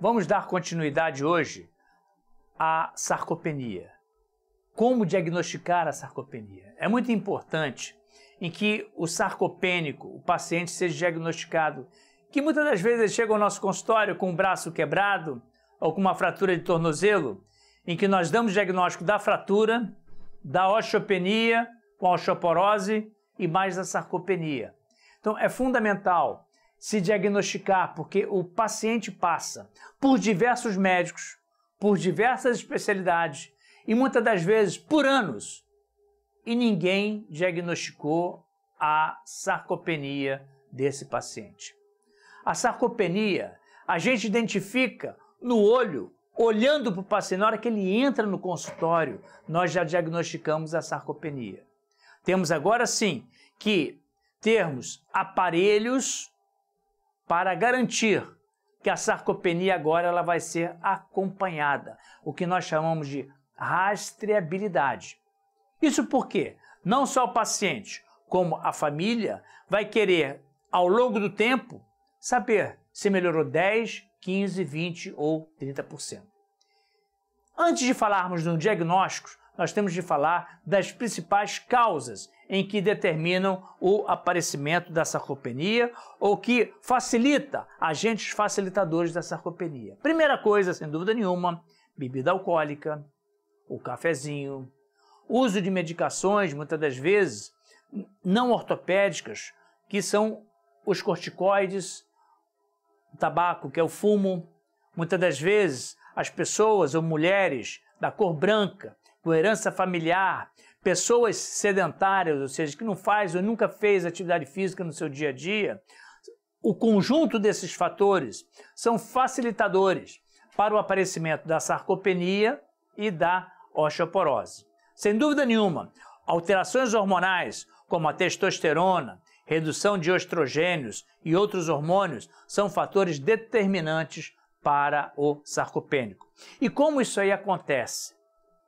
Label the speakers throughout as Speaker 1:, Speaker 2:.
Speaker 1: Vamos dar continuidade hoje à sarcopenia. Como diagnosticar a sarcopenia? É muito importante em que o sarcopênico, o paciente, seja diagnosticado, que muitas das vezes ele chega ao nosso consultório com o braço quebrado ou com uma fratura de tornozelo, em que nós damos diagnóstico da fratura, da osteopenia, com a osteoporose e mais da sarcopenia. Então é fundamental se diagnosticar, porque o paciente passa por diversos médicos, por diversas especialidades e muitas das vezes por anos e ninguém diagnosticou a sarcopenia desse paciente. A sarcopenia a gente identifica no olho, olhando para o paciente, na hora que ele entra no consultório, nós já diagnosticamos a sarcopenia. Temos agora sim que termos aparelhos para garantir que a sarcopenia agora ela vai ser acompanhada, o que nós chamamos de rastreabilidade. Isso porque não só o paciente, como a família, vai querer, ao longo do tempo, saber se melhorou 10, 15, 20 ou 30%. Antes de falarmos no diagnóstico, nós temos de falar das principais causas em que determinam o aparecimento da sarcopenia ou que facilita agentes facilitadores da sarcopenia. Primeira coisa, sem dúvida nenhuma, bebida alcoólica, o cafezinho, uso de medicações, muitas das vezes não ortopédicas, que são os corticoides, o tabaco, que é o fumo. Muitas das vezes, as pessoas ou mulheres da cor branca por herança familiar, pessoas sedentárias, ou seja, que não faz ou nunca fez atividade física no seu dia a dia, o conjunto desses fatores são facilitadores para o aparecimento da sarcopenia e da osteoporose. Sem dúvida nenhuma, alterações hormonais como a testosterona, redução de estrogênios e outros hormônios são fatores determinantes para o sarcopênico. E como isso aí acontece?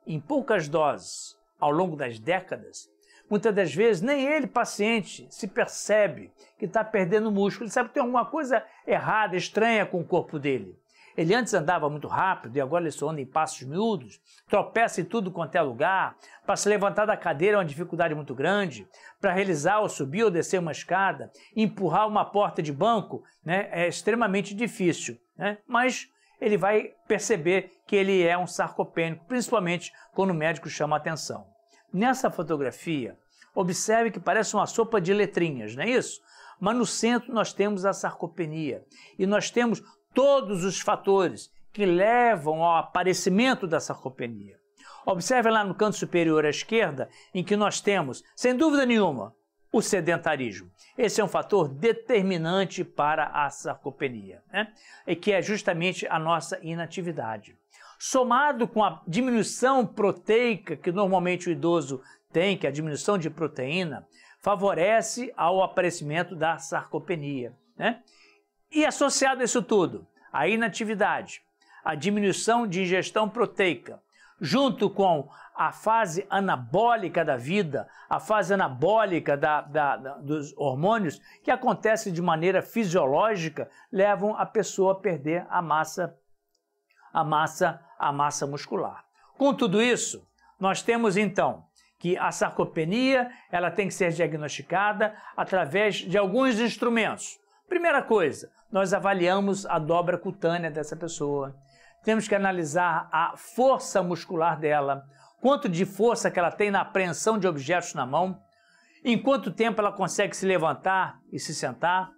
Speaker 1: em poucas doses ao longo das décadas, muitas das vezes nem ele, paciente, se percebe que está perdendo músculo. Ele sabe que tem alguma coisa errada, estranha com o corpo dele. Ele antes andava muito rápido e agora ele só anda em passos miúdos, tropeça em tudo quanto é lugar, para se levantar da cadeira é uma dificuldade muito grande, para realizar ou subir ou descer uma escada, empurrar uma porta de banco né, é extremamente difícil. Né? Mas ele vai perceber que ele é um sarcopênico, principalmente quando o médico chama a atenção. Nessa fotografia, observe que parece uma sopa de letrinhas, não é isso? Mas no centro nós temos a sarcopenia e nós temos todos os fatores que levam ao aparecimento da sarcopenia. Observe lá no canto superior à esquerda, em que nós temos, sem dúvida nenhuma, o sedentarismo. Esse é um fator determinante para a sarcopenia, né? e que é justamente a nossa inatividade. Somado com a diminuição proteica que normalmente o idoso tem, que é a diminuição de proteína, favorece ao aparecimento da sarcopenia. Né? E associado a isso tudo, a inatividade, a diminuição de ingestão proteica, junto com a fase anabólica da vida, a fase anabólica da, da, da, dos hormônios, que acontece de maneira fisiológica, levam a pessoa a perder a massa, a massa, a massa muscular. Com tudo isso, nós temos então que a sarcopenia ela tem que ser diagnosticada através de alguns instrumentos. Primeira coisa, nós avaliamos a dobra cutânea dessa pessoa temos que analisar a força muscular dela, quanto de força que ela tem na apreensão de objetos na mão, em quanto tempo ela consegue se levantar e se sentar,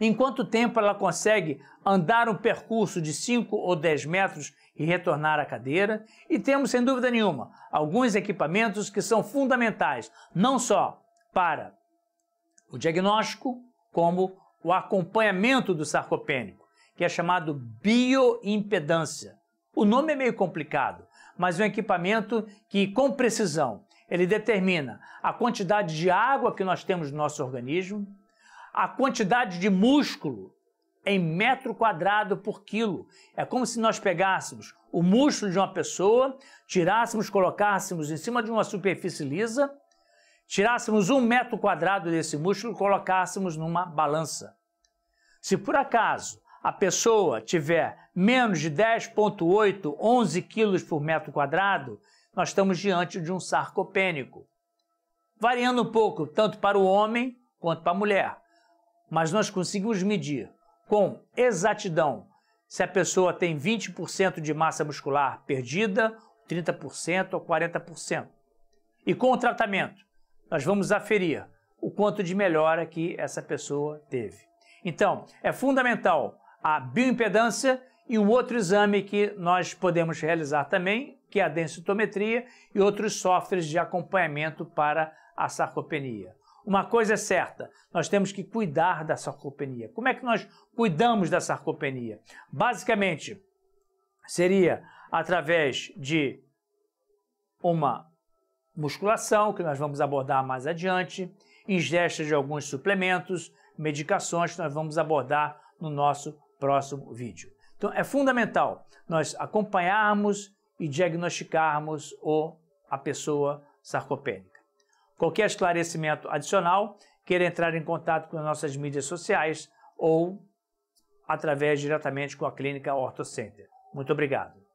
Speaker 1: em quanto tempo ela consegue andar um percurso de 5 ou 10 metros e retornar à cadeira, e temos, sem dúvida nenhuma, alguns equipamentos que são fundamentais, não só para o diagnóstico, como o acompanhamento do sarcopênico que é chamado bioimpedância. O nome é meio complicado, mas é um equipamento que, com precisão, ele determina a quantidade de água que nós temos no nosso organismo, a quantidade de músculo em metro quadrado por quilo. É como se nós pegássemos o músculo de uma pessoa, tirássemos, colocássemos em cima de uma superfície lisa, tirássemos um metro quadrado desse músculo e colocássemos numa balança. Se por acaso a pessoa tiver menos de 10,8, 11 quilos por metro quadrado, nós estamos diante de um sarcopênico. Variando um pouco, tanto para o homem quanto para a mulher. Mas nós conseguimos medir com exatidão se a pessoa tem 20% de massa muscular perdida, 30% ou 40%. E com o tratamento, nós vamos aferir o quanto de melhora que essa pessoa teve. Então, é fundamental a bioimpedância e um outro exame que nós podemos realizar também, que é a densitometria e outros softwares de acompanhamento para a sarcopenia. Uma coisa é certa, nós temos que cuidar da sarcopenia. Como é que nós cuidamos da sarcopenia? Basicamente, seria através de uma musculação, que nós vamos abordar mais adiante, ingesta de alguns suplementos, medicações que nós vamos abordar no nosso próximo vídeo. Então é fundamental nós acompanharmos e diagnosticarmos o, a pessoa sarcopênica. Qualquer esclarecimento adicional, queira entrar em contato com as nossas mídias sociais ou através diretamente com a clínica Ortocenter. Muito obrigado.